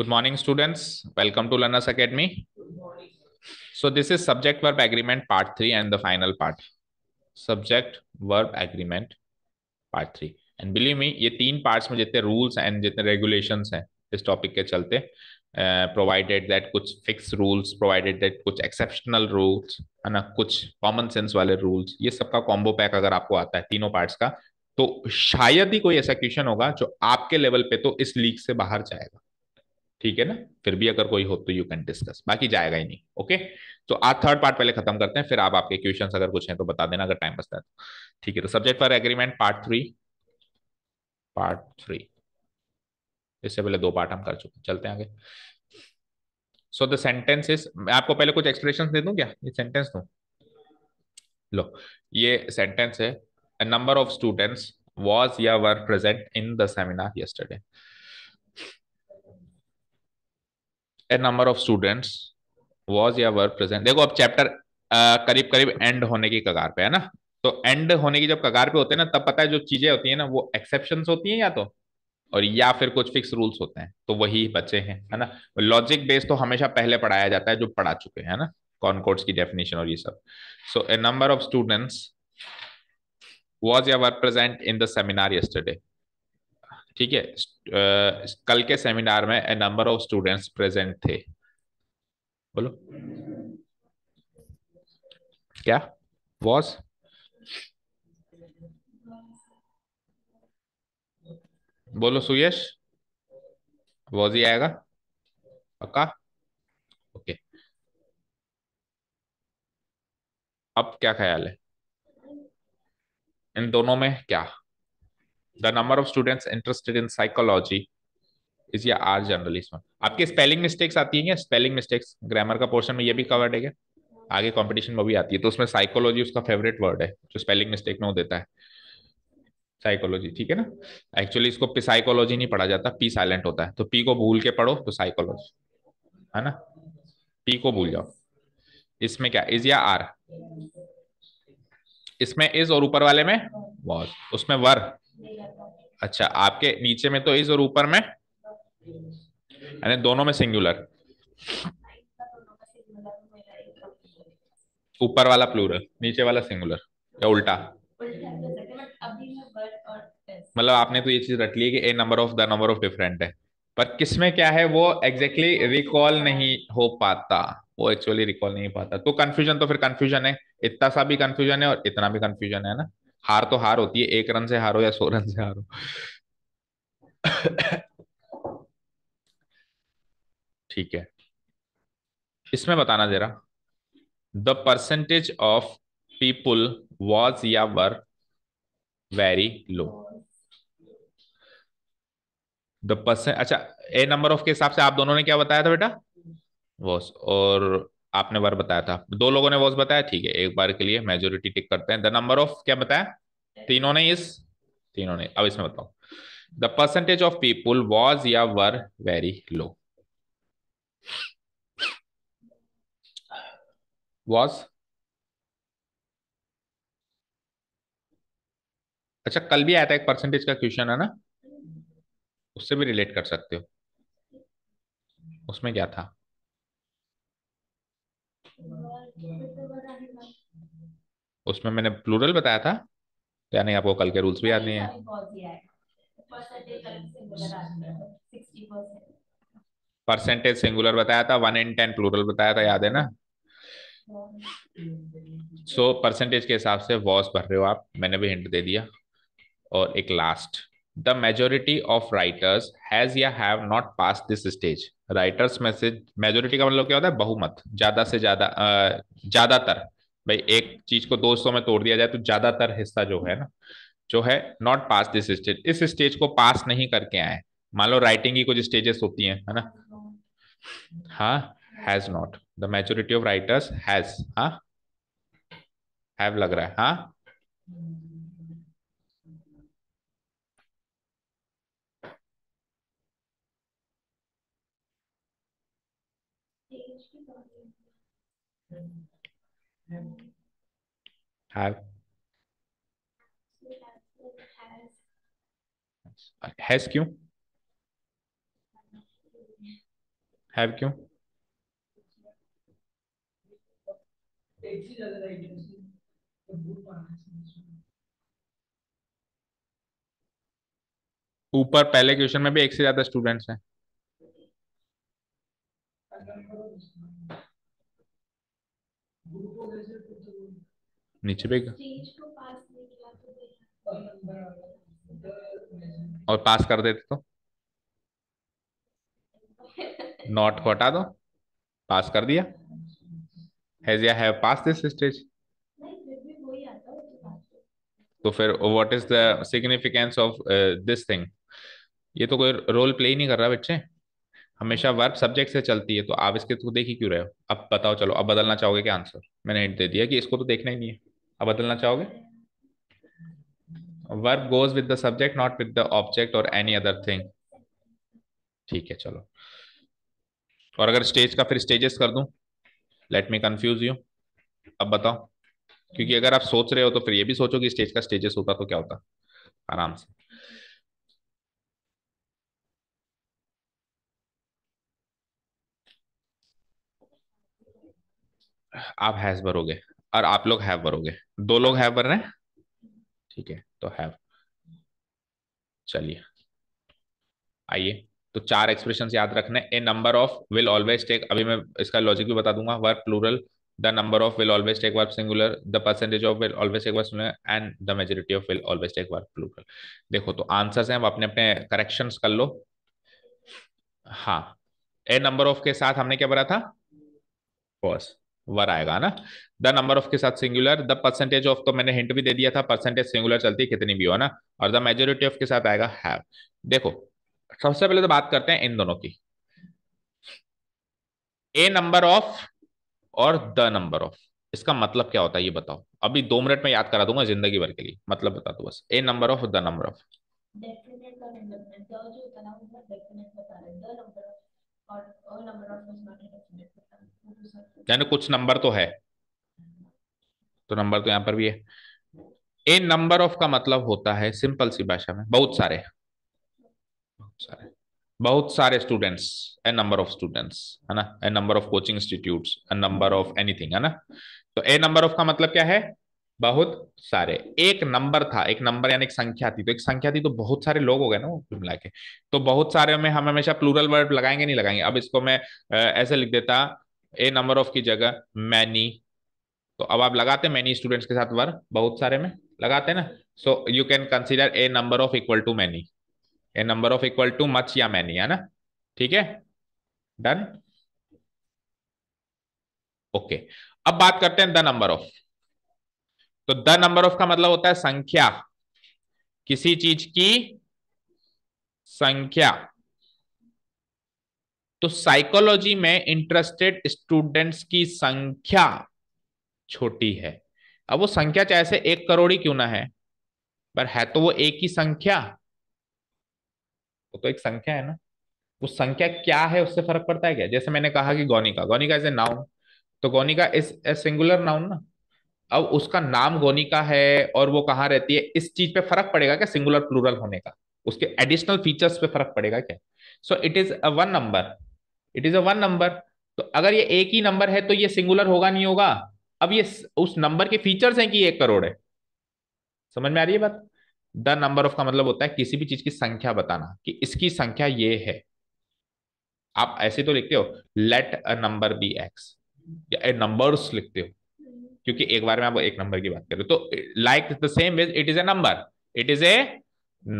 Good morning, students. Welcome to Learners Academy. So this is subject verb agreement part three and the final part. Subject verb agreement part three. And believe me ये तीन parts में जितने rules and जितने regulations हैं इस topic के चलते provided uh, that कुछ फिक्स रूल्स प्रोवाइडेड दैट कुछ एक्सेप्शनल रूल्स है ना कुछ कॉमन सेंस वाले रूल्स ये सबका कॉम्बो पैक अगर आपको आता है तीनों पार्ट्स का तो शायद ही कोई ऐसा क्वेश्चन होगा जो आपके लेवल पे तो इस लीक से बाहर जाएगा ठीक है ना फिर भी अगर कोई हो तो यू कैन डिस्कस बाकी जाएगा ही नहीं ओके तो आज थर्ड पार्ट पहले खत्म करते हैं फिर आप आपके क्वेश्चंस अगर कुछ हैं तो बता देना अगर टाइम बचता है तो ठीक है तो subject for agreement part three part three इससे पहले दो पार्ट हम कर चुके हैं चलते हैं आगे सो द सेंटेंस इज मैं आपको पहले कुछ एक्सप्रेशन दे दूं क्या ये सेंटेंस दू लो ये सेंटेंस है नंबर ऑफ स्टूडेंट्स वॉज या were present in the seminar yesterday a number of students was या वर प्रेजेंट देखो अब चैप्टर करीब करीब एंड होने की कगार पे है ना तो एंड होने की जब कगार पे होते हैं ना तब पता है जो चीजें होती है ना वो एक्सेप्शन होती हैं या तो और या फिर कुछ फिक्स रूल्स होते हैं तो वही बचे हैं है ना लॉजिक बेस तो हमेशा पहले पढ़ाया जाता है जो पढ़ा चुके हैं ना कॉनकोर्ट्स की डेफिनेशन और ये सब so a number of students was या were present in the seminar yesterday ठीक है कल के सेमिनार में a number of students present थे बोलो क्या वॉज बोलो सुयश वॉज ही आएगा पक्का ओके अब क्या ख्याल है इन दोनों में क्या the number of students interested in psychology is या आर जनरली इसमें आपके स्पेलिंग मिस्टेक्स आती है क्या स्पेलिंग मिस्टेक्स ग्रामर का पोर्शन में ये भी कवर्ड है क्या आगे कॉम्पिटिशन में भी आती है तो उसमें साइकोलॉजी उसका फेवरेट वर्ड है जो स्पेलिंग मिस्टेक में वो देता है साइकोलॉजी ठीक है ना एक्चुअली इसको साइकोलॉजी नहीं पढ़ा जाता पी साइलेंट होता है तो पी को भूल के पढ़ो तो साइकोलॉजी है ना पी को भूल जाओ इसमें क्या इज या आर इसमें इज और ऊपर वाले में वॉज उसमें वर अच्छा आपके नीचे में तो इज और ऊपर में यानी दोनों में सिंगुलर ऊपर वाला प्लूरल नीचे वाला सिंगुलर या उल्टा मतलब आपने तो ये चीज रट ली है कि a number of the number of different है पर किसमें क्या है वो एग्जैक्टली exactly रिकॉल नहीं हो पाता वो एक्चुअली रिकॉल नहीं पाता तो कंफ्यूजन तो फिर कंफ्यूजन है इतना सा भी कंफ्यूजन है और इतना भी कंफ्यूजन है ना हार तो हार होती है एक रन से हारो या सौ रन से हारो ठीक है इसमें बताना जरा the percentage of people was या were very low the percent अच्छा ए नंबर ऑफ के हिसाब से आप दोनों ने क्या बताया था बेटा वॉस और आपने बार बताया था दो लोगों ने वॉज बताया ठीक है एक बार के लिए मेजोरिटी टिक करते हैं द नंबर ऑफ क्या बताया तीनों ने इस तीनों ने अब इसमें बताओ the percentage of people was या वर वेरी लो वॉज अच्छा कल भी आया था एक परसेंटेज का क्वेश्चन है ना उससे भी रिलेट कर सकते हो उसमें क्या था उसमें मैंने प्लूरल बताया था या नहीं आपको कल के रूल्स भी याद नहीं है परसेंटेज सिंगुलर बताया था वन इन टेन प्लूरल बताया था याद है ना सो so, परसेंटेज के हिसाब से वॉस भर रहे हो आप मैंने भी हिंट दे दिया और एक last the majority of writers has या have not pass this stage writers में से मेजोरिटी का मतलब क्या होता है बहुमत ज्यादा से ज्यादा ज्यादातर भाई एक चीज को दो सौ में तोड़ दिया जाए तो ज्यादातर हिस्सा जो है ना जो है नॉट पास दिस स्टेज इस स्टेज को पास नहीं करके आए मान लो राइटिंग की कुछ स्टेजेस होती हैं है ना हाँ has not the majority of writers has हाँ हैव लग रहा है हाँ Have. Has क्यों? Have क्यों? ऊपर पहले क्वेश्चन में भी एक से ज्यादा स्टूडेंट्स हैं नीचे पे और पास कर देते तो नॉट को हटा दो पास कर दिया हैज या हैव पास दिस स्टेज तो फिर what is the significance of this thing ये तो कोई रोल प्ले ही नहीं कर रहा बच्चे हमेशा वर्ब सब्जेक्ट से चलती है तो आप इसके तो देख ही क्यों रहे हो अब बताओ चलो अब बदलना चाहोगे क्या आंसर मैंने हिंट दे दिया कि इसको तो देखना ही नहीं है अब बदलना चाहोगे verb goes with the subject not with the object और एनी अदर थिंग ठीक है चलो और अगर स्टेज का फिर स्टेजेस कर दू लेट मी कंफ्यूज यू अब बताओ क्योंकि अगर आप सोच रहे हो तो फिर ये भी सोचो कि स्टेज का स्टेजेस होता तो क्या होता आराम से आप हैज भरोगे और आप लोग हैव भरोगे दो लोग हैव भर रहे हैं ठीक है तो हैव चलिए आइए तो चार एक्सप्रेशन याद रखने a number of will always take अभी मैं इसका लॉजिक भी बता दूंगा verb plural the number of will always take verb singular the percentage of will always take verb and the majority of will always take verb plural देखो तो answers हैं अब अपने अपने करेक्शन कर लो हाँ ए नंबर ऑफ के साथ हमने क्या भरा था फर्स्ट वर आएगा ना द नंबर ऑफ के साथ सिंगुलर द परसेंटेज ऑफ तो मैंने हिंट भी दे दिया था परसेंटेज सिंगुलर चलती है कितनी भी हो ना और द मेजोरिटी ऑफ के साथ आएगा हैव देखो सबसे पहले तो बात करते हैं इन दोनों की ए नंबर ऑफ और द नंबर ऑफ इसका मतलब क्या होता है ये बताओ अभी दो मिनट में याद करा दूंगा जिंदगी भर के लिए मतलब बता दो बस a number of the number of और यानी कुछ नंबर तो है तो नंबर तो यहां पर भी है ए नंबर ऑफ का मतलब होता है सिंपल सी भाषा में बहुत सारे बहुत सारे बहुत सारे students a number of students है ना a number of coaching institute a number of anything है ना तो ए नंबर ऑफ का मतलब क्या है बहुत सारे एक नंबर था एक नंबर यानी एक संख्या थी तो एक संख्या थी तो बहुत सारे लोग हो गए ना मिला के तो बहुत सारे में हम हमेशा प्लूरल वर्ड लगाएंगे नहीं लगाएंगे अब इसको मैं ऐसे लिख देता ए नंबर ऑफ की जगह मैनी तो अब आप लगाते हैं मैनी स्टूडेंट्स के साथ वर्ग बहुत सारे में लगाते हैं ना so you can consider a number of equal to many a number of equal to much या मैनी है ना ठीक है डन ओके अब बात करते हैं द नंबर ऑफ तो द नंबर ऑफ का मतलब होता है संख्या किसी चीज की संख्या तो साइकोलॉजी में इंटरेस्टेड स्टूडेंट्स की संख्या छोटी है अब वो संख्या चाहे से एक करोड़ ही क्यों ना है पर है तो वो एक ही संख्या वो तो एक संख्या है ना उस संख्या क्या है उससे फर्क पड़ता है क्या जैसे मैंने कहा कि गौनिका गौनिका इज ए नाउन तो गौनिका इज ए सिंगुलर नाउन ना अब उसका नाम गोनिका है और वो कहाँ रहती है इस चीज पे फर्क पड़ेगा क्या सिंगुलर प्लूरल होने का उसके एडिशनल फीचर्स पे फर्क पड़ेगा क्या so it is a one number it is a one number तो अगर ये एक ही नंबर है तो ये सिंगुलर होगा नहीं होगा अब ये उस नंबर के फीचर्स हैं कि एक करोड़ है समझ में आ रही है बात द नंबर ऑफ का मतलब होता है किसी भी चीज की संख्या बताना कि इसकी संख्या ये है आप ऐसे तो लिखते हो let a number B X या नंबर्स लिखते हो क्योंकि एक बार में आप एक नंबर की बात हो तो like the same is it is a number it is a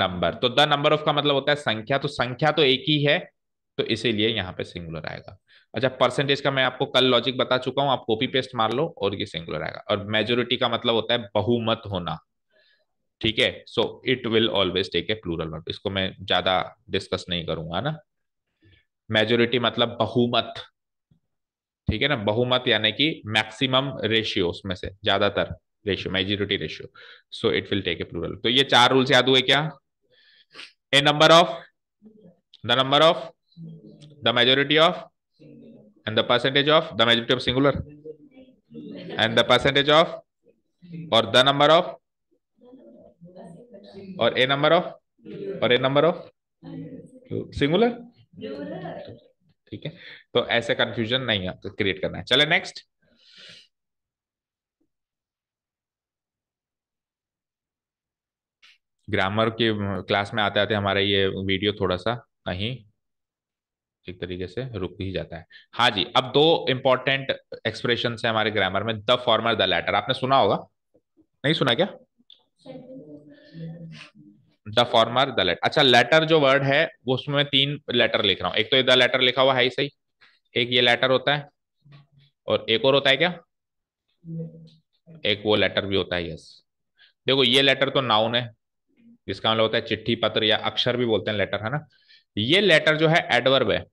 number तो द नंबर ऑफ का मतलब होता है संख्या तो संख्या तो एक ही है तो इसीलिए यहाँ पे सिंगुलर आएगा अच्छा परसेंटेज का मैं आपको कल लॉजिक बता चुका हूँ आप कॉपी पेस्ट मार लो और ये सिंगुलर आएगा और मेजोरिटी का मतलब होता है बहुमत होना ठीक है so it will always take a plural verb इसको मैं ज्यादा डिस्कस नहीं करूंगा ना मेजोरिटी मतलब बहुमत ठीक है ना बहुमत यानी कि मैक्सिमम रेशियो उसमें से ज्यादातर ratio majority ratio so it will take a plural तो ये चार रूल्स याद हुए क्या a number of the number of the majority of and the percentage of the majority of singular and the percentage of or the number of or a number of और ए number of singular ठीक है तो ऐसे confusion नहीं आपको create करना है चले नेक्स्ट ग्रामर के क्लास में आते आते हमारा ये वीडियो थोड़ा सा कहीं एक तरीके से रुक ही जाता है हाँ जी अब दो इंपॉर्टेंट एक्सप्रेशन है हमारे ग्रामर में द फॉर्मर द लेटर आपने सुना होगा नहीं सुना क्या द फॉर्मर द लेटर अच्छा लेटर जो वर्ड है वो उसमें तीन लेटर लिख रहा हूं एक तो द लेटर लिखा हुआ है ही सही एक ये लेटर होता है और एक और होता है क्या एक वो लेटर भी होता है यस देखो ये लेटर तो नाउन है जिसका मतलब होता है चिट्ठी पत्र या अक्षर भी बोलते हैं लेटर है ना ये लेटर जो है एडवर्ब है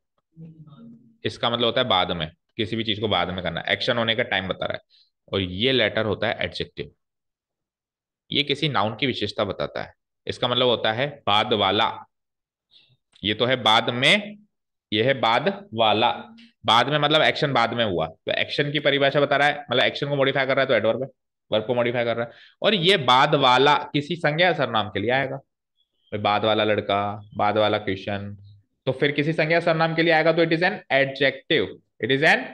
इसका मतलब होता है बाद में किसी भी चीज को बाद में करना एक्शन होने का टाइम बता रहा है और ये लेटर होता है एडजेक्टिव ये किसी नाउन की विशेषता बताता है इसका मतलब होता है बाद वाला ये तो है बाद में ये है बाद वाला बाद में मतलब एक्शन बाद में हुआ तो एक्शन की परिभाषा बता रहा है मतलब एक्शन को मॉडिफाई कर रहा है तो एडवर्ब है वर्ब को मॉडिफाई कर रहा है और ये बाद वाला किसी संज्ञा सरनाम के लिए आएगा बाद वाला लड़का बाद वाला क्वेश्चन तो फिर किसी संज्ञा सरनाम के लिए आएगा तो it is an adjective it is an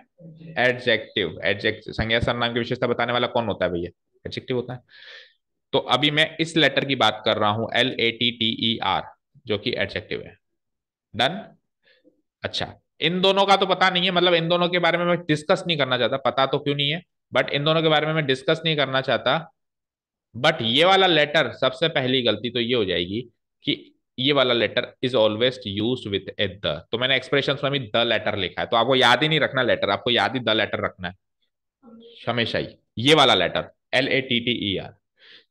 adjective adject संज्ञा सरनाम की विशेषता बताने वाला कौन होता है भैया एडजेक्टिव होता है तो अभी मैं इस लेटर की बात कर रहा हूं L A T T E R जो कि एडजेक्टिव है डन अच्छा इन दोनों का तो पता नहीं है मतलब इन दोनों के बारे में मैं डिस्कस नहीं करना चाहता पता तो क्यों नहीं है बट इन दोनों के बारे में मैं डिस्कस नहीं करना चाहता बट ये वाला लेटर सबसे पहली गलती तो ये हो जाएगी कि ये वाला latter is always use with a the तो मैंने एक्सप्रेशन में भी द लेटर लिखा है तो आपको याद ही नहीं रखना लेटर आपको याद ही द लेटर रखना है हमेशा ही ये वाला latter L A T T E R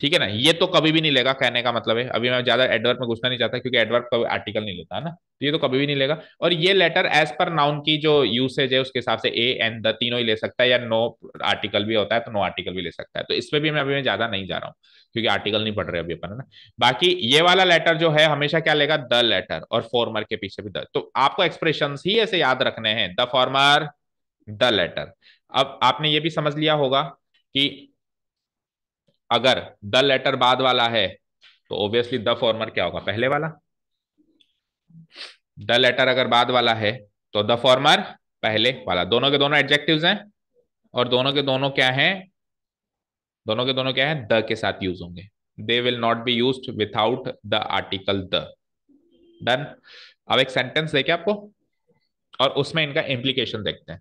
ठीक है ना ये तो कभी भी नहीं लेगा कहने का मतलब है अभी मैं ज्यादा एडवर्क में घुसना नहीं चाहता क्योंकि एडवर्क कभी आर्टिकल नहीं लेता है ना तो ये तो कभी भी नहीं लेगा और ये लेटर एज पर नाउन की जो यूसेज है उसके हिसाब से ए एन द तीनों ही ले सकता है या नो आर्टिकल भी होता है तो नो आर्टिकल भी ले सकता है तो इसमें भी मैं अभी मैं ज्यादा नहीं जा रहा हूँ क्योंकि आर्टिकल नहीं पढ़ रहे अभी अपन है ना बाकी ये वाला लेटर जो है हमेशा क्या लेगा द लेटर और फॉर्मर के पीछे भी द तो आपको एक्सप्रेशन ही ऐसे याद रखने हैं द फॉर्मर द लेटर अब आपने ये भी समझ लिया होगा कि अगर द लेटर बाद वाला है तो ऑब्वियसली द फॉर्मर क्या होगा पहले वाला द लेटर अगर बाद वाला है तो द फॉर्मर पहले वाला दोनों के दोनों एडजेक्टिव हैं और दोनों के दोनों क्या हैं दोनों के दोनों क्या हैं द के साथ यूज होंगे they will not be use without the article the done अब एक सेंटेंस देखे आपको और उसमें इनका इंप्लीकेशन देखते हैं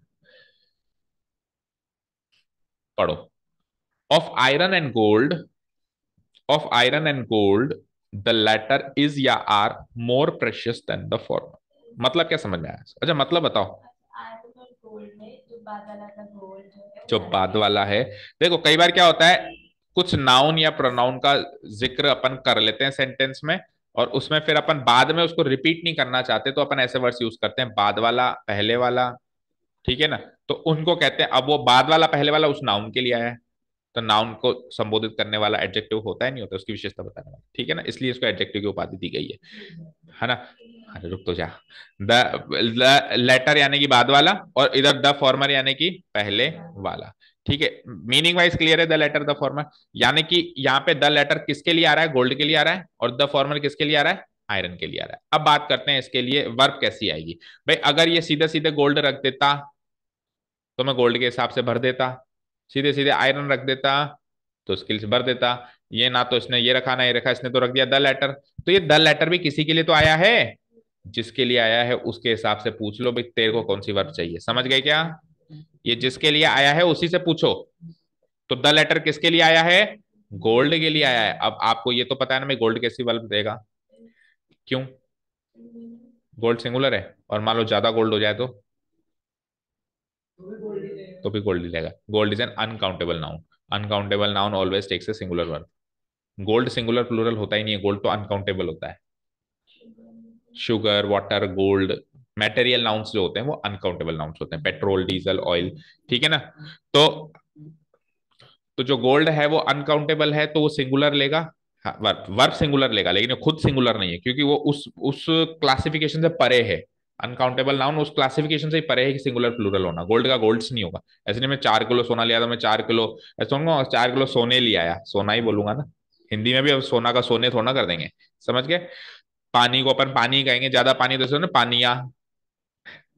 पढ़ो of iron and gold of iron and gold the latter is या are more precious than the former मतलब क्या समझ में आया अच्छा मतलब बताओ जो बाद वाला है देखो कई बार क्या होता है कुछ नाउन या प्रोनाउन का जिक्र अपन कर लेते हैं सेंटेंस में और उसमें फिर अपन बाद में उसको रिपीट नहीं करना चाहते तो अपन ऐसे वर्ड्स यूज करते हैं बाद वाला पहले वाला ठीक है ना तो उनको कहते हैं अब वो बाद वाला पहले वाला उस नाउन के लिए आया है तो नाउन को संबोधित करने वाला एडजेक्टिव होता है नहीं होता उसकी विशेषता बताने वाला ठीक है ना इसलिए इसको एडजेक्टिव की उपाधि दी गई है है ना अरे रुक तो जा द लेटर यानी कि बाद वाला और इधर द फॉर्मर यानी कि पहले वाला ठीक है मीनिंग वाइज क्लियर है द लेटर द फॉर्मर यानी कि यहाँ पे द लेटर किसके लिए आ रहा है गोल्ड के लिए आ रहा है और द फॉर्मर किसके लिए आ रहा है आयरन के लिए आ रहा है अब बात करते हैं इसके लिए वर्ब कैसी आएगी भाई अगर ये सीधे सीधे गोल्ड रख देता तो मैं गोल्ड के हिसाब से भर देता सीधे सीधे आयरन रख देता तो स्किल्स भर देता ये ना तो इसने ये रखा ना ये रखा इसने तो रख दिया द लेटर तो ये द लेटर भी किसी के लिए तो आया है जिसके लिए आया है उसके हिसाब से पूछ लो भाई तेरे को कौन सी वर्ब चाहिए समझ गए क्या ये जिसके लिए आया है उसी से पूछो तो द लेटर किसके लिए आया है गोल्ड के लिए आया है अब आपको ये तो पता है ना मैं गोल्ड कैसी वर्ब देगा क्यों गोल्ड सिंगुलर है और मान लो ज्यादा गोल्ड हो जाए तो तो भी गोल्ड ही रहेगा gold is an uncountable noun uncountable noun always takes a singular verb gold singular plural होता ही नहीं है गोल्ड तो अनकाउंटेबल होता है sugar water gold material nouns जो होते हैं वो अनकाउंटेबल नाउन्स होते हैं पेट्रोल डीजल ऑयल ठीक है ना तो तो जो गोल्ड है वो अनकाउंटेबल है तो वो सिंगुलर लेगा वर्ब वर्ब सिंगुलर लेगा लेकिन खुद सिंगुलर नहीं है क्योंकि वो उस उस क्लासिफिकेशन से परे है अनकाउंटेबल नाउन उस क्लासिफिकेशन से ही परे है कि सिंगुलर प्लूरल होना गोल्ड का गोल्ड्स नहीं होगा ऐसे नहीं मैं चार किलो सोना लिया था मैं चार किलो ऐसा चार किलो सोने लिया आया सोना ही बोलूंगा ना हिंदी में भी अब सोना का सोने थोड़ा कर देंगे समझ गए पानी को अपन पानी कहेंगे ज्यादा पानी तो ना पानिया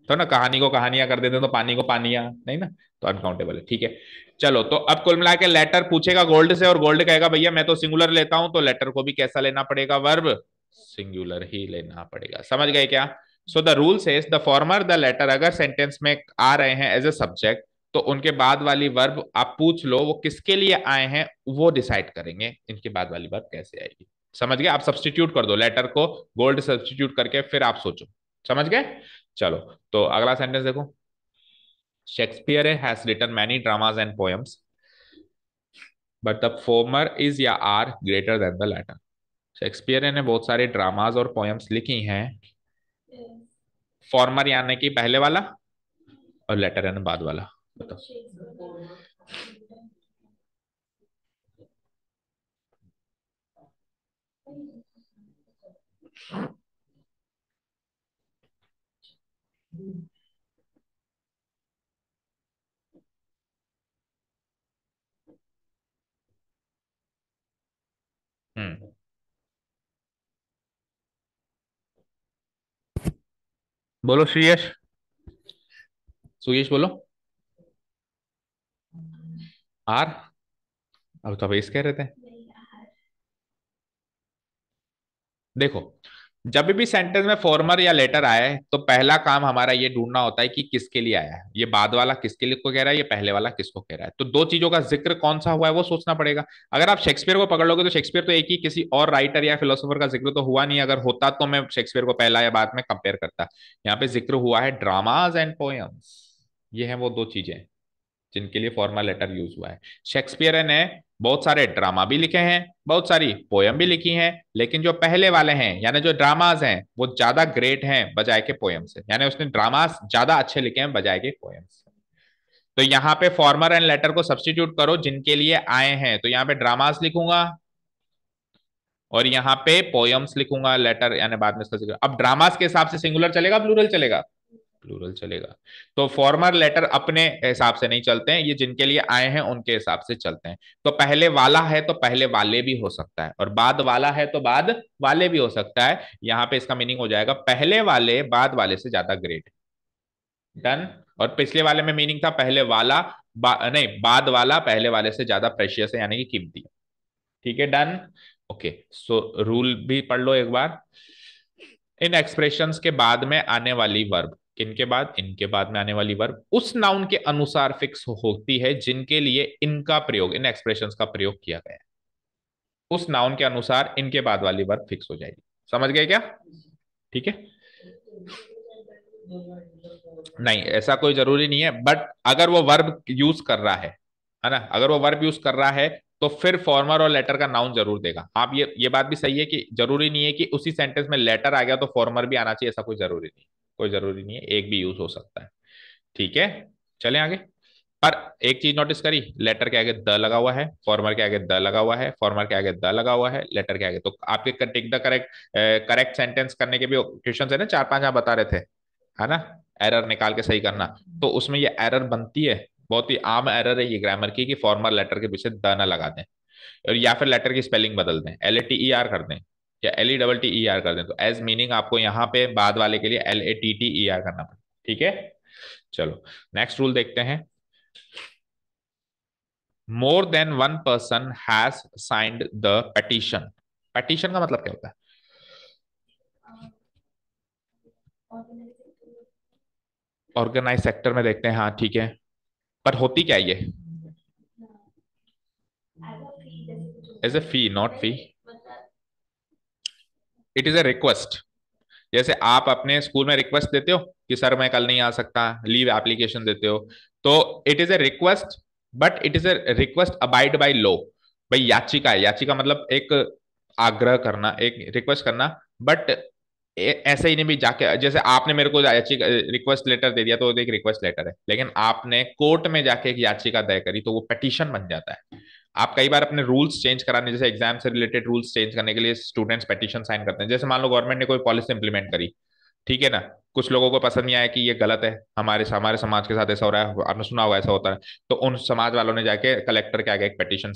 तो ना कहानी को कहानियां कर देते तो पानी को पानिया नहीं ना तो अनकाउंटेबल है ठीक है चलो तो अब कुल मिला के लेटर पूछेगा गोल्ड से और गोल्ड कहेगा भैया मैं तो सिंगुलर लेता हूं तो लेटर को भी कैसा लेना पड़ेगा वर्ब सिंगुलर ही लेना पड़ेगा समझ गए क्या so the rule says the former the latter अगर सेंटेंस में आ रहे हैं एज ए सब्जेक्ट तो उनके बाद वाली वर्ब आप पूछ लो वो किसके लिए आए हैं वो डिसाइड करेंगे इनके बाद वाली वर्ब कैसे आएगी समझ गए आप सब्सटीट्यूट कर दो लेटर को गोल्ड सब्सटीट्यूट करके फिर आप सोचो समझ गए चलो तो अगला सेंटेंस देखो Shakespeare has written many dramas and poems but the former is या are greater than the latter Shakespeare ने बहुत सारे ड्रामाज और पोएम्स लिखी हैं फॉर्मर यानी कि पहले वाला और लेटर यानी बाद वाला बताओ हम्म बोलो सुयश सुयश बोलो आर अब तो अब इस कह रहे थे देखो जब भी सेंटेंस में फॉर्मर या लेटर आए तो पहला काम हमारा ये ढूंढना होता है कि किसके लिए आया है ये बाद वाला किसके लिए को कह रहा है ये पहले वाला किसको कह रहा है तो दो चीजों का जिक्र कौन सा हुआ है वो सोचना पड़ेगा अगर आप शेक्सपियर को पकड़ लोगे तो शेक्सपियर तो एक ही किसी और राइटर या फिलोसोफर का जिक्र तो हुआ नहीं अगर होता तो मैं शेक्सपियर को पहला या बाद में कंपेयर करता यहाँ पे जिक्र हुआ है ड्रामाज एंड पोएम्स ये है वो दो चीजें जिनके लिए फॉर्मल लेटर यूज हुआ है शेक्सपियर ने बहुत सारे ड्रामा भी लिखे हैं बहुत सारी पोयम भी लिखी हैं लेकिन जो पहले वाले हैं यानी जो ड्रामाज हैं वो ज्यादा ग्रेट हैं बजाय के पोयम से यानी उसने ड्रामाज ज्यादा अच्छे लिखे हैं बजाय के पोयम से तो यहाँ पे फॉर्मर एंड लेटर को सब्सटीट्यूट करो जिनके लिए आए हैं तो यहाँ पे ड्रामाज लिखूंगा और यहाँ पे पोयम्स लिखूंगा लेटर यानी बाद में इसका अब ड्रामास के हिसाब से सिंगुलर चलेगा प्लूरल चलेगा प्लूरल चलेगा तो फॉर्मर लेटर अपने हिसाब से नहीं चलते हैं ये जिनके लिए आए हैं उनके हिसाब से चलते हैं तो पहले वाला है तो पहले वाले भी हो सकता है और बाद वाला है तो बाद वाले भी हो सकता है यहाँ पे इसका मीनिंग हो जाएगा पहले वाले बाद वाले से ज्यादा ग्रेट डन और पिछले वाले में मीनिंग था पहले वाला बा, नहीं बाद वाला पहले वाले से ज्यादा प्रेशियस है यानी कि कीमती ठीक है डन ओके सो रूल भी पढ़ लो एक बार इन एक्सप्रेशन के बाद में आने वाली वर्ब के बाद इनके बाद में आने वाली वर्ब उस नाउन के अनुसार फिक्स होती है जिनके लिए इनका प्रयोग इन एक्सप्रेशन का प्रयोग किया गया है उस नाउन के अनुसार इनके बाद वाली वर्ब फिक्स हो जाएगी समझ गए क्या ठीक है नहीं ऐसा कोई जरूरी नहीं है बट अगर वो वर्ब यूज कर रहा है है ना अगर वो वर्ब यूज कर रहा है तो फिर फॉर्मर और लेटर का नाउन जरूर देगा आप ये ये बात भी सही है कि जरूरी नहीं है कि उसी सेंटेंस में लेटर आ गया तो फॉर्मर भी आना चाहिए ऐसा कोई जरूरी नहीं कोई जरूरी नहीं है एक भी यूज हो सकता है ठीक है चले आगे पर एक चीज नोटिस करी लेटर के आगे द लगा हुआ है फॉर्मर के आगे द लगा हुआ है फॉर्मर के आगे द लगा हुआ है लेटर के आगे तो आपके take the correct correct sentence करने के भी क्वेश्चन है ना चार पांच आप बता रहे थे है ना एरर निकाल के सही करना तो उसमें ये एरर बनती है बहुत ही आम एरर है ये ग्रामर की कि फॉर्मर लेटर के पीछे द ना लगा दें और या फिर लेटर की स्पेलिंग बदल दें L A T E R कर दें या L E double T E R कर दें तो एज मीनिंग आपको यहाँ पे बाद वाले के लिए L A T T E R करना पड़ेगा ठीक है चलो नेक्स्ट रूल देखते हैं more than one person has signed the petition petition का मतलब क्या होता है ऑर्गेनाइज सेक्टर में देखते हैं हाँ ठीक है पर होती क्या ये as a fee not fee it is a request जैसे आप अपने स्कूल में रिक्वेस्ट देते हो कि सर मैं कल नहीं आ सकता लीव एप्लीकेशन देते हो तो it is a request but it is a request abide by law भाई याचिका है याचिका मतलब एक आग्रह करना एक रिक्वेस्ट करना बट ऐसे ही नहीं भी जाके जैसे आपने मेरे को याचिका रिक्वेस्ट लेटर दे दिया तो एक रिक्वेस्ट लेटर है लेकिन आपने कोर्ट में जाके एक याचिका तय करी तो वो पटिशन बन जाता है आप कई बार अपने रूल्स चेंज कराने जैसे एग्जाम से रिलेटेड रूल्स चेंज करने के लिए स्टूडेंट्स पेटिशन साइन करते हैं जैसे मान लो गवर्नमेंट ने कोई पॉलिसी इंप्लीमेंट करी ठीक है ना कुछ लोगों को पसंद नहीं आया कि ये गलत है हमारे हमारे समाज के साथ ऐसा हो रहा है आपने सुना होगा ऐसा होता है तो उन समाज वालों ने जाके कलेक्टर के आगे एक पेटिशन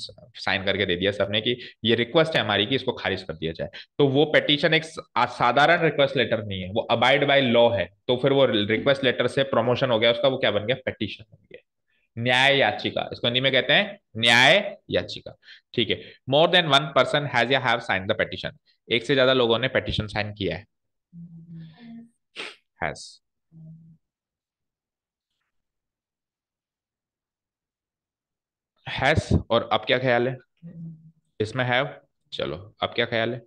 साइन करके दे दिया सबने कि ये रिक्वेस्ट है हमारी कि इसको खारिज कर दिया जाए तो वो पेटिशन एक साधारण रिक्वेस्ट लेटर नहीं है वो अबाइड बाय लॉ है तो फिर वो रिक्वेस्ट लेटर से प्रमोशन हो गया उसका वो क्या बन गया पेटिशन बन गया न्याय याचिका इसको हिंदी में कहते हैं न्याय याचिका ठीक है more than one person has या हैव साइन द पेटिशन एक से ज्यादा लोगों ने पेटिशन साइन किया है हैज हैस और अब क्या ख्याल है इसमें हैव चलो अब क्या ख्याल है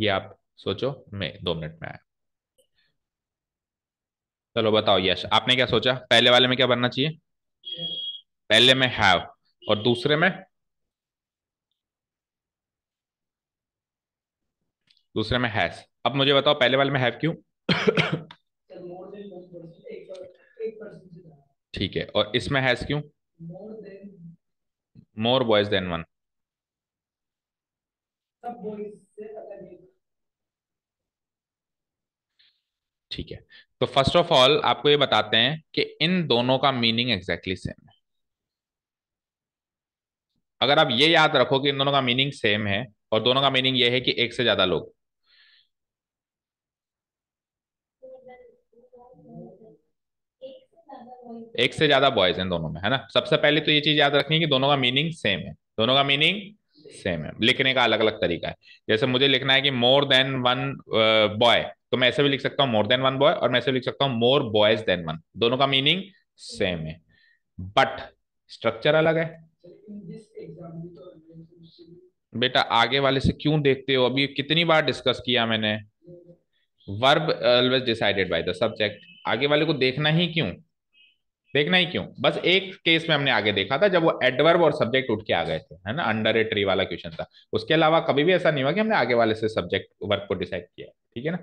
ये आप सोचो मैं दो मिनट में आया चलो बताओ यश आपने क्या सोचा पहले वाले में क्या बनना चाहिए पहले में हैव और दूसरे में दूसरे में हैस अब मुझे बताओ पहले वाले में हैव क्यों ठीक है और इसमें हैस क्यों मोर बॉयज देन वन ठीक है तो फर्स्ट ऑफ ऑल आपको ये बताते हैं कि इन दोनों का मीनिंग एग्जैक्टली सेम है अगर आप ये याद रखो कि इन दोनों का मीनिंग सेम है और दोनों का मीनिंग ये है कि एक से ज्यादा लोग एक से ज्यादा बॉयज हैं दोनों में है ना सबसे पहले तो ये चीज याद रखनी है कि दोनों का मीनिंग सेम है दोनों का मीनिंग सेम है लिखने का अलग अलग तरीका है जैसे मुझे लिखना है कि मोर देन वन बॉय तो मैं ऐसे भी लिख सकता हूँ मोर देन वन बॉय और मैं ऐसे लिख सकता हूं मोर बॉयज देन वन दोनों का मीनिंग सेम है बट स्ट्रक्चर अलग है बेटा आगे वाले से क्यों देखते हो अभी कितनी बार डिस्कस किया मैंने verb always decided by the subject आगे वाले को देखना ही क्यों देखना ही क्यों बस एक केस में हमने आगे देखा था जब वो एडवर्ब और सब्जेक्ट उठ के आ गए थे है ना अंडर ए ट्री वाला क्वेश्चन था उसके अलावा कभी भी ऐसा नहीं हुआ कि हमने आगे वाले से सब्जेक्ट वर्क को डिसाइड किया ठीक है ना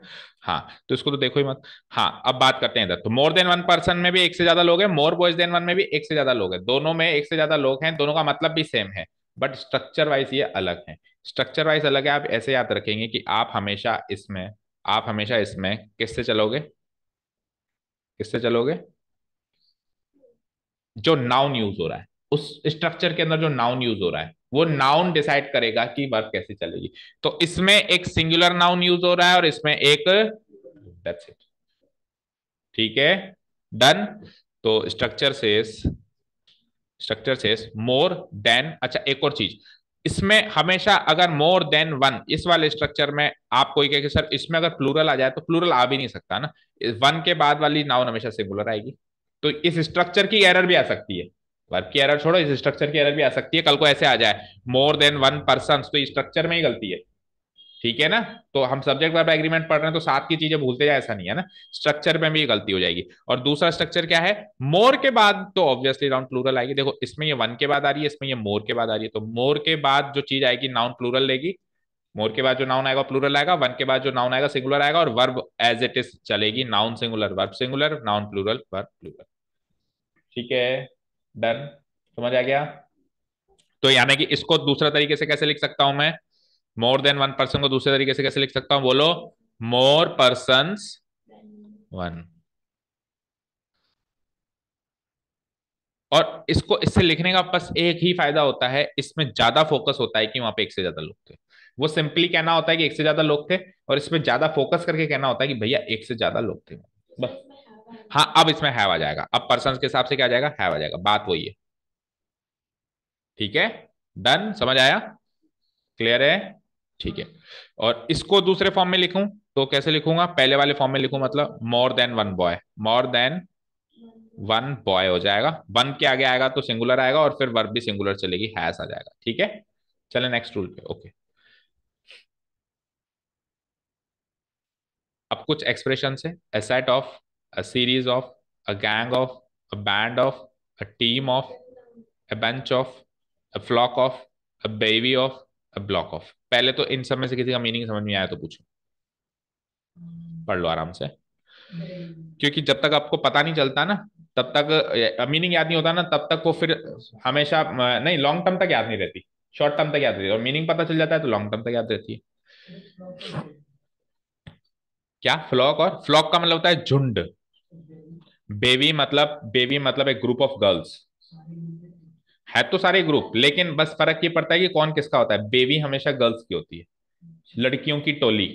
हाँ तो इसको तो देखो ही मत हाँ अब बात करते हैं इधर तो मोर देन वन पर्सन में भी एक से ज्यादा लोग हैं मोर बॉयज देन वन में भी एक से ज्यादा लोग हैं दोनों में एक से ज्यादा लोग हैं दोनों का मतलब भी सेम है बट स्ट्रक्चर वाइज ये अलग है स्ट्रक्चर वाइज अलग है आप ऐसे याद रखेंगे कि आप हमेशा इसमें आप हमेशा इसमें किससे चलोगे किससे चलोगे जो नाउन यूज हो रहा है उस स्ट्रक्चर के अंदर जो नाउन यूज हो रहा है वो नाउन डिसाइड करेगा कि वर्ब कैसे चलेगी तो इसमें एक सिंगुलर नाउन यूज हो रहा है और इसमें एक दैट्स इट ठीक है डन तो स्ट्रक्चर से स्ट्रक्चर से मोर देन अच्छा एक और चीज इसमें हमेशा अगर मोर देन वन इस वाले स्ट्रक्चर में आप कोई कहे कि सर इसमें अगर प्लूरल आ जाए तो प्लूरल आ भी नहीं सकता ना वन के बाद वाली नाउन हमेशा सिंगुलर आएगी तो इस स्ट्रक्चर की एरर भी आ सकती है वर्क की एरर छोड़ो इस स्ट्रक्चर की एरर भी आ सकती है कल को ऐसे आ जाए मोर देन वन पर्सन तो स्ट्रक्चर में ही गलती है ठीक है ना तो हम सब्जेक्ट वर्ब एग्रीमेंट पढ़ रहे हैं तो साथ की चीजें भूलते जाए ऐसा नहीं है ना स्ट्रक्चर में भी गलती हो जाएगी और दूसरा स्ट्रक्चर क्या है मोर के बाद तो ऑब्वियसली नाउन प्लूरल आएगी देखो इसमें ये वन के बाद आ रही है इसमें ये मोर के बाद आ रही है तो मोर के बाद जो चीज आएगी नाउन प्लूरल लेगी मोर के बाद जो नाउन आएगा प्लूरल आएगा वन के बाद जो नाउन आएगा सिंगुलर आएगा और वर्ब एज इट इज चलेगी noun singular verb singular noun plural verb plural ठीक है डन समझ आ गया तो यानी कि इसको दूसरा तरीके से कैसे लिख सकता हूं मैं मोर देन वन पर्सन को दूसरे तरीके से कैसे लिख सकता हूं बोलो मोर पर्सन वन और इसको इससे लिखने का बस एक ही फायदा होता है इसमें ज्यादा फोकस होता है कि वहां पे एक से ज्यादा लोग थे वो सिंपली कहना होता है कि एक से ज्यादा लोग थे और इसमें ज्यादा फोकस करके कहना होता है कि भैया एक से ज्यादा लोग थे बस हाँ अब इसमें हैव आ जाएगा अब पर्सन के हिसाब से क्या जाएगा हैव आ जाएगा बात वही है ठीक है डन समझ आया क्लियर है ठीक है और इसको दूसरे फॉर्म में लिखूं तो कैसे लिखूंगा पहले वाले फॉर्म में लिखूं मतलब more than one boy more than one boy हो जाएगा वन के आगे आएगा तो सिंगुलर आएगा और फिर वर्ब भी सिंगुलर चलेगी हैस आ जाएगा ठीक है चले नेक्स्ट रूल पे ओके अब कुछ एक्सप्रेशन है a set of a series of a gang of a band of a team of a bench of a flock of a baby of a block of पहले तो इन सब में से किसी का मीनिंग समझ में आया तो पूछो पढ़ लो आराम से क्योंकि जब तक आपको पता नहीं चलता ना तब तक मीनिंग याद नहीं होता ना तब तक वो फिर हमेशा नहीं लॉन्ग टर्म तक याद नहीं रहती शॉर्ट टर्म तक याद रहती और मीनिंग पता चल जाता है तो लॉन्ग टर्म तक याद रहती है क्या फ्लॉक और फ्लॉक का मतलब होता है झुंड बेबी मतलब बेबी मतलब एक ग्रुप ऑफ गर्ल्स है तो सारे ग्रुप लेकिन बस फर्क ये पड़ता है कि कौन किसका होता है बेबी हमेशा गर्ल्स की होती है लड़कियों की टोली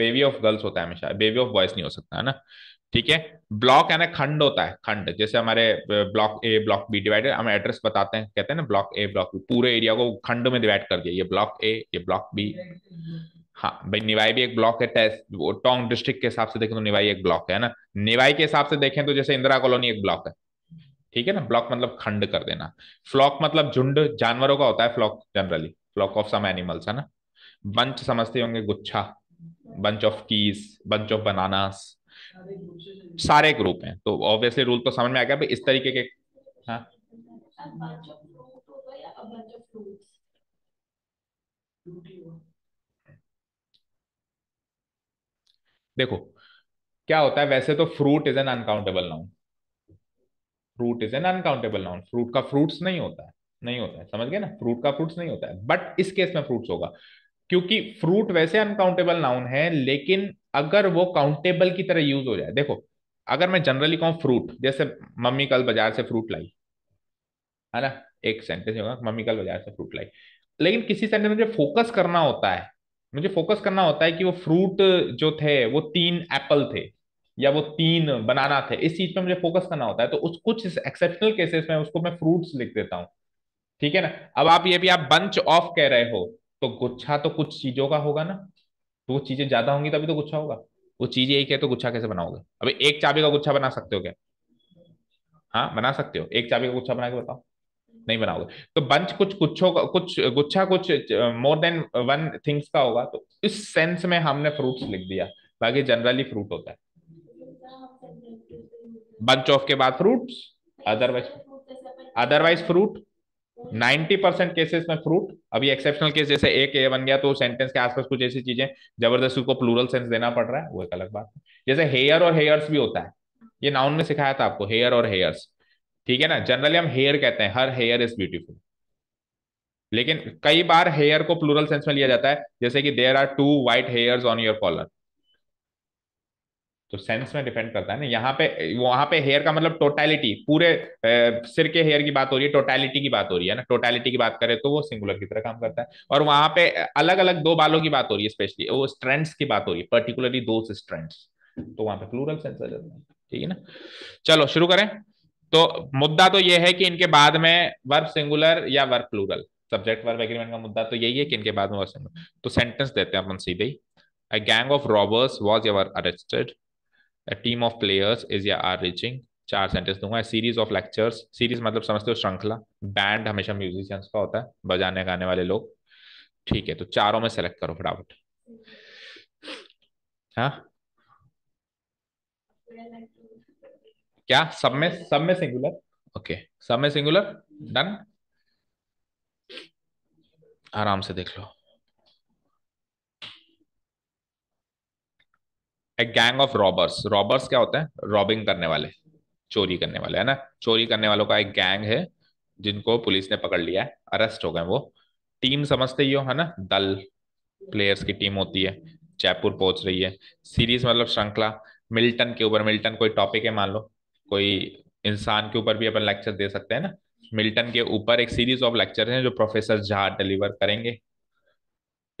बेबी ऑफ गर्ल्स होता है हमेशा बेबी ऑफ बॉयज नहीं हो सकता है ना ठीक है ब्लॉक यानी खंड होता है खंड जैसे हमारे block A block B divided हम एड्रेस बताते हैं कहते हैं ना ब्लॉक ए ब्लॉक बी पूरे एरिया को खंड में डिवाइड कर दिया ये ब्लॉक ए ये ब्लॉक बी हाँ भाई निवाई भी एक ब्लॉक है टेस्ट टोंग डिस्ट्रिक्ट के हिसाब से देखें तो निवाई एक ब्लॉक है ना निवाई के हिसाब से देखें तो जैसे इंदिरा कॉलोनी एक ब्लॉक है ठीक है ना ब्लॉक मतलब खंड कर देना फ्लॉक मतलब झुंड जानवरों का होता है flock generally flock of some animals है ना बंच समझते होंगे गुच्छा bunch of keys bunch of bananas सारे ग्रुप हैं तो ऑब्वियसली रूल तो समझ में आ गया इस तरीके के हाँ देखो क्या होता है वैसे तो fruit is an uncountable noun fruit is an uncountable noun fruit का फ्रूट्स नहीं होता है नहीं होता है समझ गए ना फ्रूट का फ्रूट्स नहीं होता है बट इस केस में फ्रूट्स होगा क्योंकि फ्रूट वैसे अनकाउंटेबल नाउन है लेकिन अगर वो काउंटेबल की तरह यूज हो जाए देखो अगर मैं जनरली कहूँ फ्रूट जैसे मम्मी कल बाजार से फ्रूट लाई है ना एक सेंटेंस होगा मम्मी कल बाजार से फ्रूट लाई लेकिन किसी सेंटेंस में मुझे फोकस करना होता है मुझे फोकस करना होता है कि वो फ्रूट जो थे वो तीन एप्पल थे या वो तीन बनाना थे इस चीज पे मुझे फोकस करना होता है तो उस कुछ एक्सेप्शनल केसेस में उसको मैं फ्रूट्स लिख देता हूँ ठीक है ना अब आप ये भी आप बंच ऑफ कह रहे हो तो गुच्छा तो कुछ चीजों का होगा ना तो वो चीजें ज्यादा होंगी तभी तो गुच्छा होगा वो चीज एक है तो गुच्छा कैसे बनाओगे अभी एक चाबी का गुच्छा बना सकते हो क्या हाँ बना सकते हो एक चाबी का गुच्छा बना के बताओ नहीं बनाओगे तो बंच कुछ गुच्छों का कुछ गुच्छा कुछ मोर देन वन थिंग्स का होगा तो इस सेंस में हमने फ्रूट्स लिख दिया बाकी जनरली फ्रूट होता है बंच ऑफ के बाद fruits otherwise otherwise fruit 90 percent cases में फ्रूट अभी एक्सेप्शनल केस जैसे एक ए बन गया तो सेंटेंस के आसपास कुछ ऐसी चीजें जबरदस्ती को प्लूरल सेंस देना पड़ रहा है वो एक अलग बात है जैसे हेयर और हेयर्स भी होता है ये नाउन में सिखाया था आपको हेयर और हेयर्स ठीक है ना जनरली हम हेयर कहते हैं हर हेयर इज ब्यूटीफुल लेकिन कई बार हेयर को प्लूरल सेंस में लिया जाता है जैसे कि there are two white hairs on your collar तो सेंस में डिपेंड करता है ना यहाँ पे वहां पे हेयर का मतलब टोटैलिटी पूरे ए, सिर के हेयर की बात हो रही है टोटैलिटी की बात हो रही है ना टोटैलिटी की बात करें तो वो सिंगुलर की तरह काम करता है और वहां पे अलग अलग दो बालों की बात हो रही है स्पेशली वो स्ट्रेंड्स की बात हो रही है पर्टिकुलरली दो स्ट्रेंड्स तो वहां पे प्लूरल सेंस आ जाता है ठीक है ना चलो शुरू करें तो मुद्दा तो यह है कि इनके बाद में वर्ब सिंगुलर या verb plural subject verb agreement का मुद्दा तो यही है कि इनके बाद में वर्ब सिंगुलर तो सेंटेंस देते हैं अपन सीधे ही a gang of robbers was ever arrested a team of players is या आर रीचिंग चार सेंटेंस दूंगा सीरीज ऑफ लेक्चर्स सीरीज मतलब समझते हो श्रृंखला बैंड हमेशा म्यूजिशियंस का होता है बजाने गाने वाले लोग ठीक है तो चारों में सेलेक्ट करो फटाफट हाँ क्या सब में सब में सिंगुलर ओके सब में सिंगुलर डन आराम से देख लो a gang of robbers robbers क्या होते हैं रॉबिंग करने वाले चोरी करने वाले है ना चोरी करने वालों का एक गैंग है जिनको पुलिस ने पकड़ लिया है अरेस्ट हो गए वो टीम समझते ही हो है ना दल प्लेयर्स की टीम होती है जयपुर पहुंच रही है सीरीज मतलब श्रृंखला मिल्टन के ऊपर मिल्टन कोई टॉपिक है मान लो कोई इंसान के ऊपर भी अपन लेक्चर दे सकते हैं ना मिल्टन के ऊपर एक सीरीज ऑफ लेक्चर हैं जो प्रोफेसर झा डिलीवर करेंगे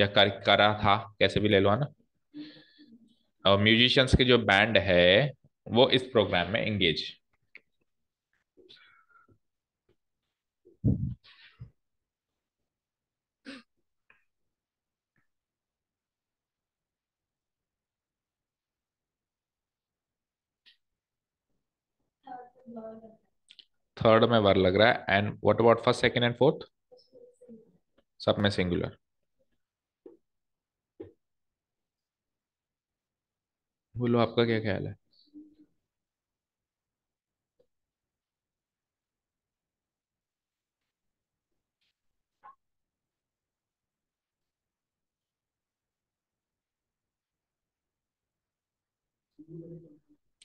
या कर करा था कैसे भी ले लो है ना और म्यूजिशियंस के जो बैंड है वो इस प्रोग्राम में एंगेज थर्ड में वर लग रहा है and what about first second and fourth सब में सिंगुलर बोलो आपका क्या ख्याल है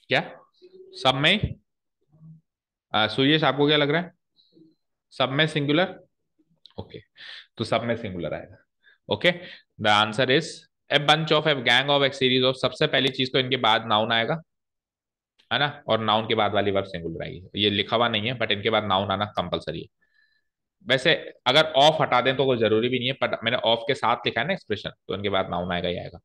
क्या सब में सुयश uh, आपको क्या लग रहा है सब में सिंगुलर ओके तो सब में सिंगुलर आएगा okay the answer is a bunch of a gang of a series of सबसे पहली चीज तो इनके बाद नाउन आएगा है ना और नाउन के बाद वाली वर्ब सिंगुलर आएगी ये लिखा हुआ नहीं है बट इनके बाद नाउन आना कंपलसरी है वैसे अगर ऑफ हटा दें तो कोई जरूरी भी नहीं है बट मैंने ऑफ के साथ लिखा है ना एक्सप्रेशन तो इनके बाद नाउन आएगा ही आएगा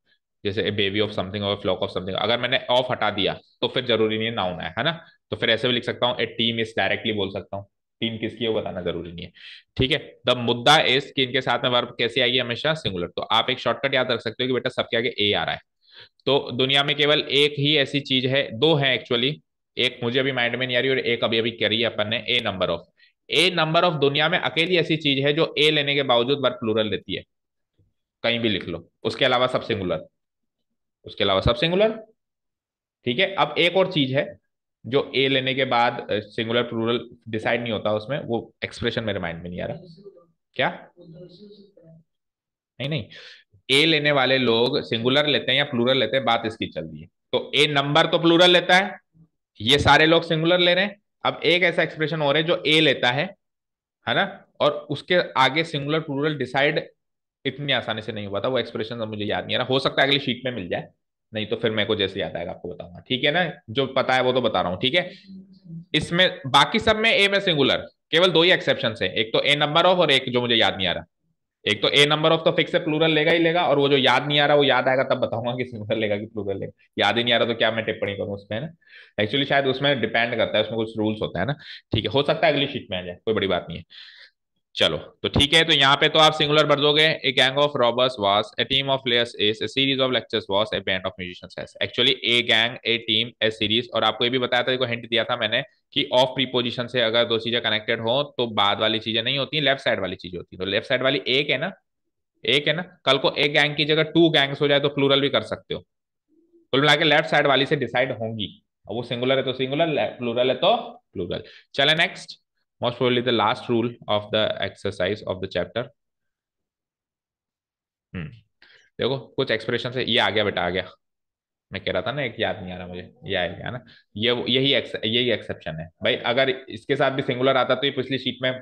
जैसे ए बेबी ऑफ समथिंग और फ्लॉक ऑफ समथिंग अगर मैंने ऑफ हटा दिया तो फिर जरूरी नहीं है नाउन आया है ना तो फिर ऐसे भी लिख सकता हूँ ए टीम इज डायरेक्टली बोल सकता हूँ टीम किसकी है वो बताना जरूरी नहीं है ठीक है द मुद्दा इज कि इनके साथ में वर्ब कैसे आएगी हमेशा सिंगुलर तो आप एक शॉर्टकट याद रख सकते हो कि बेटा सबके आगे ए आ रहा है तो दुनिया में केवल एक ही ऐसी चीज है दो है एक्चुअली एक मुझे अभी माइंड में नहीं आ रही और एक अभी अभी करी है अपन ने a number of a number of दुनिया में अकेली ऐसी चीज है जो ए लेने के बावजूद वर्ब प्लूरल लेती है कहीं भी लिख लो उसके अलावा सब सिंगुलर उसके अलावा सब सिंगुलर ठीक है अब एक और चीज है जो ए लेने के बाद सिंगुलर प्लूरल डिसाइड नहीं होता उसमें वो एक्सप्रेशन मेरे माइंड में नहीं आ रहा क्या नहीं नहीं ए लेने वाले लोग सिंगुलर लेते हैं या प्लूरल लेते हैं बात इसकी चल रही है तो ए नंबर तो प्लूरल लेता है ये सारे लोग सिंगुलर ले रहे हैं अब एक ऐसा एक्सप्रेशन हो रहा है जो ए लेता है है ना और उसके आगे सिंगुलर प्लूरल डिसाइड इतनी आसानी से नहीं हुआ था वो एक्सप्रेशन मुझे याद नहीं आ रहा हो सकता है अगली शीट में मिल जाए नहीं तो फिर मेरे को जैसे याद आएगा आपको बताऊंगा ठीक है ना जो पता है वो तो बता रहा हूँ ठीक है इसमें बाकी सब में ए में सिंगुलर केवल दो ही एक्सेप्शन है एक तो ए नंबर ऑफ और एक जो मुझे याद नहीं आ रहा एक तो ए नंबर ऑफ तो फिक्स है प्लूरल लेगा ही लेगा और वो जो याद नहीं आ रहा वो याद आएगा तब बताऊंगा कि सिंगुलर लेगा कि प्लूरल लेगा याद ही नहीं आ रहा तो क्या मैं टिप्पणी करूँ उसमें ना एक्चुअली शायद उसमें डिपेंड करता है उसमें कुछ रूल्स होता है ना ठीक है हो सकता है अगली शीट में आ जाए कोई बड़ी बात नहीं है चलो तो ठीक है तो यहाँ पे तो आप सिंगुलर भर दोगे a gang of robbers was a team of players is a series of lectures was a band of musicians has actually a gang a team a series और आपको ये भी बताया था देखो हिंट दिया था मैंने कि ऑफ प्रीपोजिशन से अगर दो चीजें कनेक्टेड हो तो बाद वाली चीजें नहीं होती लेफ्ट साइड वाली चीजें होती तो लेफ्ट साइड वाली एक है ना एक है ना कल को एक गैंग की जगह टू गैंग्स हो जाए तो प्लूरल भी कर सकते हो कुल मिला के लेफ्ट साइड वाली से डिसाइड होंगी वो सिंगुलर है तो सिंगुलर प्लूरल है तो प्लूरल चले next most probably the last rule of the exercise of the chapter hmm. देखो कुछ एक्सप्रेशन से ये आ गया बेटा आ गया मैं कह रहा था ना एक याद नहीं आ रहा मुझे ये आ गया ना ये यही यही एक्सेप्शन है भाई अगर इसके साथ भी सिंगुलर आता तो ये पिछली शीट में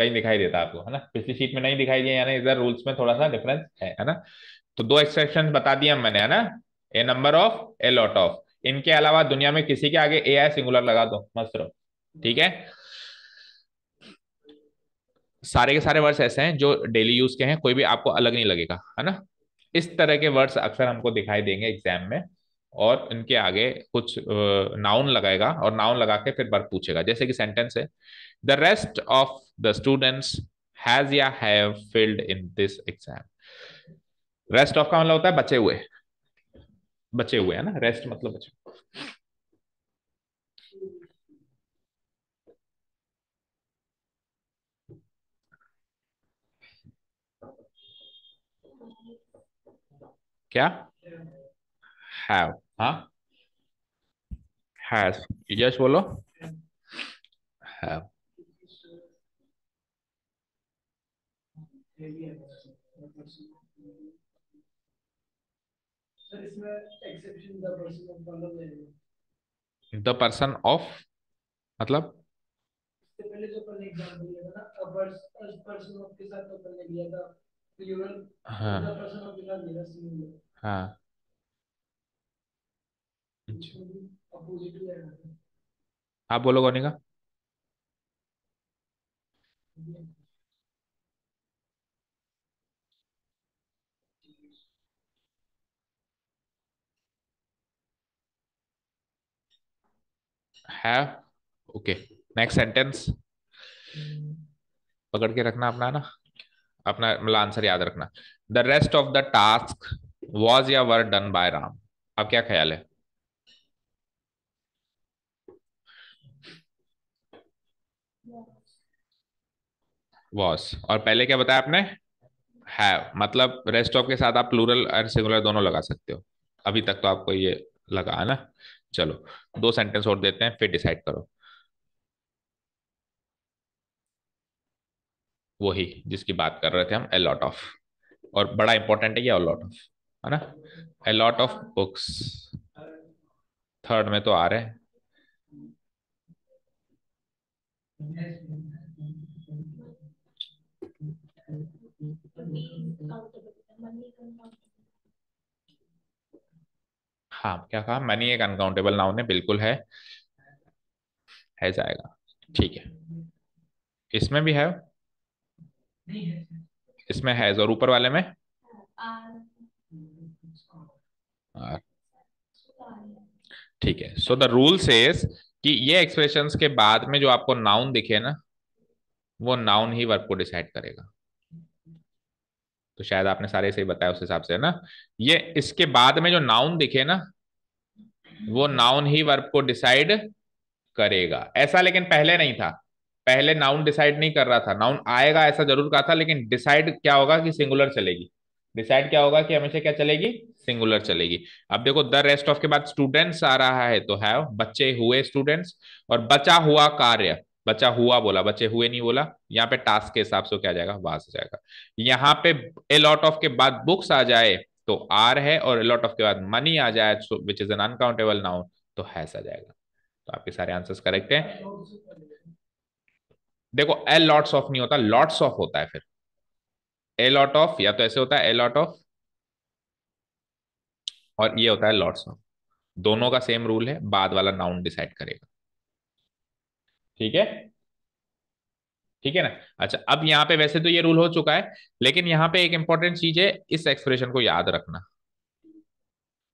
कहीं दिखाई देता आपको है ना पिछली शीट में नहीं दिखाई दिया यानी इधर रूल्स में थोड़ा सा डिफरेंस है है ना तो दो एक्सेप्शन बता दिया मैंने है ना a number of a lot of इनके अलावा दुनिया में किसी के आगे ए आई सिंगुलर लगा दो मस्त रहो ठीक है सारे के सारे वर्ड्स ऐसे हैं जो डेली यूज के हैं कोई भी आपको अलग नहीं लगेगा है ना इस तरह के वर्ड्स अक्सर हमको दिखाई देंगे एग्जाम में और इनके आगे कुछ नाउन लगाएगा और नाउन लगा के फिर वर्ग पूछेगा जैसे कि सेंटेंस है the rest of the students has या have filled in this exam rest of का मतलब होता है बचे हुए बचे हुए है ना रेस्ट मतलब बचे हुए क्या हैव हा हैज यश बोलो हैव द पर्सन ऑफ मतलब पहले जो अपन एग्जांपल लिया था ना पर्सन ऑफ के साथ तो अपन ने लिया था प्लूरल हां पर्सन ऑफ के साथ लिया था सिंगुलर हाँ आप बोलो कौनिका है ओके नेक्स्ट सेंटेंस पकड़ के रखना अपना ना अपना मतलब आंसर याद रखना the rest of the task was या वर डन बाय राम अब क्या ख्याल है वॉज और पहले क्या बताया आपने है मतलब रेस्ट ऑफ के साथ आप प्लूरल और सिंगुलर दोनों लगा सकते हो अभी तक तो आपको ये लगा है ना चलो दो सेंटेंस और देते हैं फिर डिसाइड करो वही जिसकी बात कर रहे थे हम अलॉट ऑफ और बड़ा इंपॉर्टेंट है ये अलॉट ऑफ है ना a lot of books third में तो आ रहे हैं हाँ क्या कहा मनी एक अनकाउंटेबल नाउन है बिल्कुल है है जाएगा ठीक है इसमें भी है इसमें हैज और ऊपर वाले में ठीक है सो द रूल सेज कि ये एक्सप्रेशंस के बाद में जो आपको नाउन दिखे ना वो नाउन ही वर्ब को डिसाइड करेगा तो शायद आपने सारे सही बताया उस हिसाब से ना ये इसके बाद में जो नाउन दिखे ना वो नाउन ही वर्ब को डिसाइड करेगा ऐसा लेकिन पहले नहीं था पहले नाउन डिसाइड नहीं कर रहा था नाउन आएगा ऐसा जरूर कहा था लेकिन डिसाइड क्या होगा कि सिंगुलर चलेगी डिसाइड क्या होगा कि हमेशा क्या चलेगी सिंगुलर चलेगी अब देखो द रेस्ट ऑफ के बाद स्टूडेंट्स आ रहा है तो है बच्चे हुए स्टूडेंट्स और बचा हुआ कार्य बचा हुआ बोला बचे हुए नहीं बोला यहाँ पे टास्क के हिसाब से क्या जाएगा वास आ जाएगा यहाँ पे एलॉट ऑफ के बाद बुक्स आ जाए तो आर है और एलॉट ऑफ के बाद मनी आ जाए which is an uncountable noun तो हैस आ जाएगा तो आपके सारे आंसर्स करेक्ट हैं देखो एल लॉट्स ऑफ नहीं होता लॉट्स ऑफ होता है फिर एलॉट ऑफ या तो ऐसे होता है एलॉट ऑफ और ये होता है लॉट्स ऑफ दोनों का सेम रूल है बाद वाला नाउन डिसाइड करेगा ठीक है ठीक है ना अच्छा अब यहां पे वैसे तो ये रूल हो चुका है लेकिन यहां पे एक इंपॉर्टेंट चीज है इस एक्सप्रेशन को याद रखना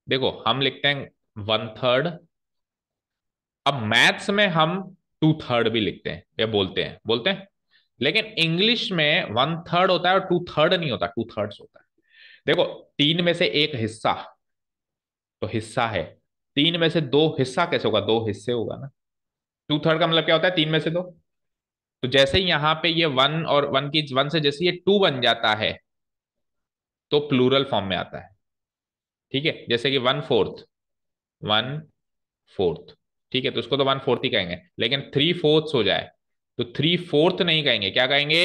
देखो हम लिखते हैं वन थर्ड अब मैथ्स में हम टू थर्ड भी लिखते हैं या बोलते हैं बोलते हैं लेकिन इंग्लिश में वन थर्ड होता है और टू थर्ड नहीं होता टू थर्ड होता है देखो तीन में से एक हिस्सा तो हिस्सा है तीन में से दो हिस्सा कैसे होगा दो हिस्से होगा ना टू थर्ड का मतलब क्या होता है तीन में से दो तो जैसे यहां पे ये वन और वन की वन से जैसे ये टू बन जाता है तो प्लूरल फॉर्म में आता है ठीक है जैसे कि वन फोर्थ वन फोर्थ ठीक है तो उसको तो वन फोर्थ ही कहेंगे लेकिन थ्री फोर्थ हो जाए तो थ्री फोर्थ नहीं कहेंगे क्या कहेंगे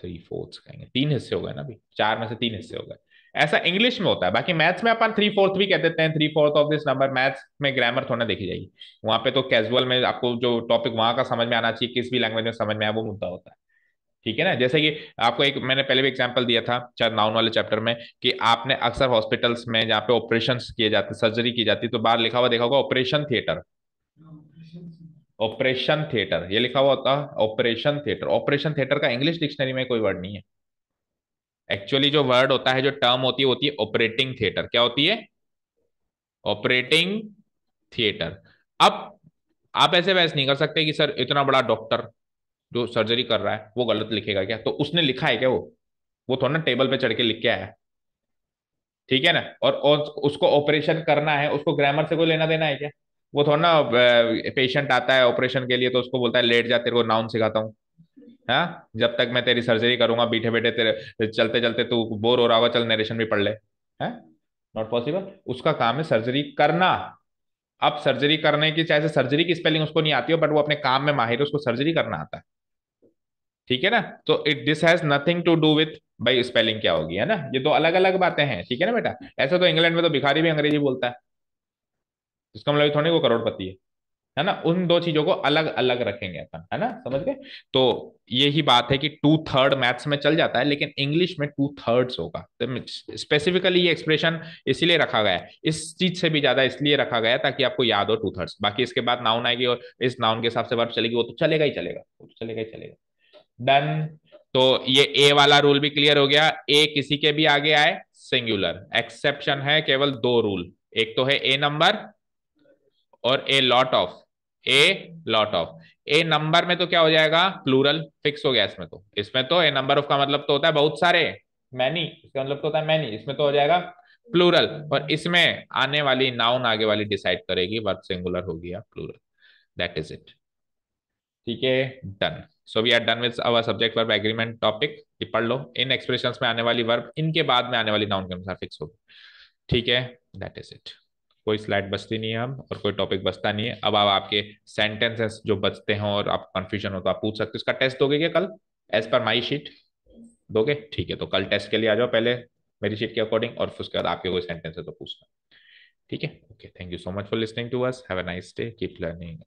थ्री फोर्थ कहेंगे तीन हिस्से हो गए ना अभी चार में से तीन हिस्से हो गए ऐसा इंग्लिश में होता है बाकी मैथ्स में अपन थ्री फोर्थ भी कह देते हैं three fourth of this number maths में ग्रामर थोड़ा देखी जाएगी वहां पे तो कैजुअल में आपको जो टॉपिक वहां का समझ में आना चाहिए किस भी लैंग्वेज में समझ में आया वो मुद्दा होता है ठीक है ना जैसे कि आपको एक मैंने पहले भी एग्जाम्पल दिया था चार नाउन वाले चैप्टर में कि आपने अक्सर हॉस्पिटल्स में जहाँ पे ऑपरेशन किए जाते सर्जरी की जाती तो बाहर लिखा हुआ देखा होगा ऑपरेशन थिएटर ऑपरेशन थिएटर ये लिखा हुआ होता ऑपरेशन थिएटर ऑपरेशन थिएटर का इंग्लिश डिक्शनरी में कोई वर्ड नहीं है एक्चुअली जो वर्ड होता है जो टर्म होती है होती है ऑपरेटिंग थिएटर क्या होती है ऑपरेटिंग थिएटर अब आप ऐसे बहस नहीं कर सकते कि सर इतना बड़ा डॉक्टर जो सर्जरी कर रहा है वो गलत लिखेगा क्या तो उसने लिखा है क्या वो वो थोड़ा ना टेबल पे चढ़ के लिख के आया ठीक है ना और, और उसको ऑपरेशन करना है उसको ग्रामर से कोई लेना देना है क्या वो थोड़ा ना पेशेंट आता है ऑपरेशन के लिए तो उसको बोलता है लेट जा तेरे को नाउन सिखाता हूँ है हाँ? जब तक मैं तेरी सर्जरी करूंगा बैठे बैठे तेरे चलते चलते तू बोर हो रहा होगा चल नरेशन भी पढ़ ले है नॉट पॉसिबल उसका काम है सर्जरी करना अब सर्जरी करने की चाहे सर्जरी की स्पेलिंग उसको नहीं आती हो बट वो अपने काम में माहिर है उसको सर्जरी करना आता है ठीक है ना तो it this has nothing to do with भाई स्पेलिंग क्या होगी है ना ये दो अलग अलग बातें हैं ठीक है ना बेटा ऐसा तो इंग्लैंड में तो भिखारी भी अंग्रेजी बोलता है जिसका मतलब थोड़ी वो करोड़पति है है ना उन दो चीजों को अलग अलग रखेंगे अपन है ना समझ गए तो यही बात है कि टू थर्ड मैथ्स में चल जाता है लेकिन इंग्लिश में टू थर्ड होगा तो स्पेसिफिकली ये एक्सप्रेशन इसीलिए रखा गया है इस चीज से भी ज्यादा इसलिए रखा गया ताकि आपको याद हो टू थर्ड बाकी इसके बाद नाउन आएगी और इस नाउन के हिसाब से वर्ब चलेगी वो तो चलेगा ही चलेगा वो तो चलेगा ही चलेगा डन तो ये ए वाला रूल भी क्लियर हो गया ए किसी के भी आगे आए सिंगुलर एक्सेप्शन है केवल दो रूल एक तो है ए नंबर और a lot of a lot of a number में तो क्या हो जाएगा प्लूरल फिक्स हो गया इसमें तो इसमें तो ए नंबर ऑफ का मतलब तो होता है बहुत सारे मैनी इसका मतलब तो होता है मैनी इसमें तो हो जाएगा प्लूरल और इसमें आने वाली नाउन आगे वाली डिसाइड करेगी वर्ब सिंगुलर होगी या प्लूरल दैट इज इट ठीक है done so we are done with our subject verb agreement topic पढ़ लो इन एक्सप्रेशन में आने वाली वर्ब इनके बाद में आने वाली नाउन के अनुसार फिक्स होगी ठीक है दैट इज इट कोई स्लाइड बचती नहीं है हम और कोई टॉपिक बचता नहीं है अब आप आपके सेंटेंसेस जो बचते हैं और आप कन्फ्यूजन हो तो आप पूछ सकते हो इसका टेस्ट दोगे क्या कल एज पर माई शीट दोगे ठीक है तो कल टेस्ट के लिए आ जाओ पहले मेरी शीट के अकॉर्डिंग और उसके बाद आपके कोई सेंटेंस है तो पूछना ठीक है okay thank you so much for listening to us have a nice day keep learning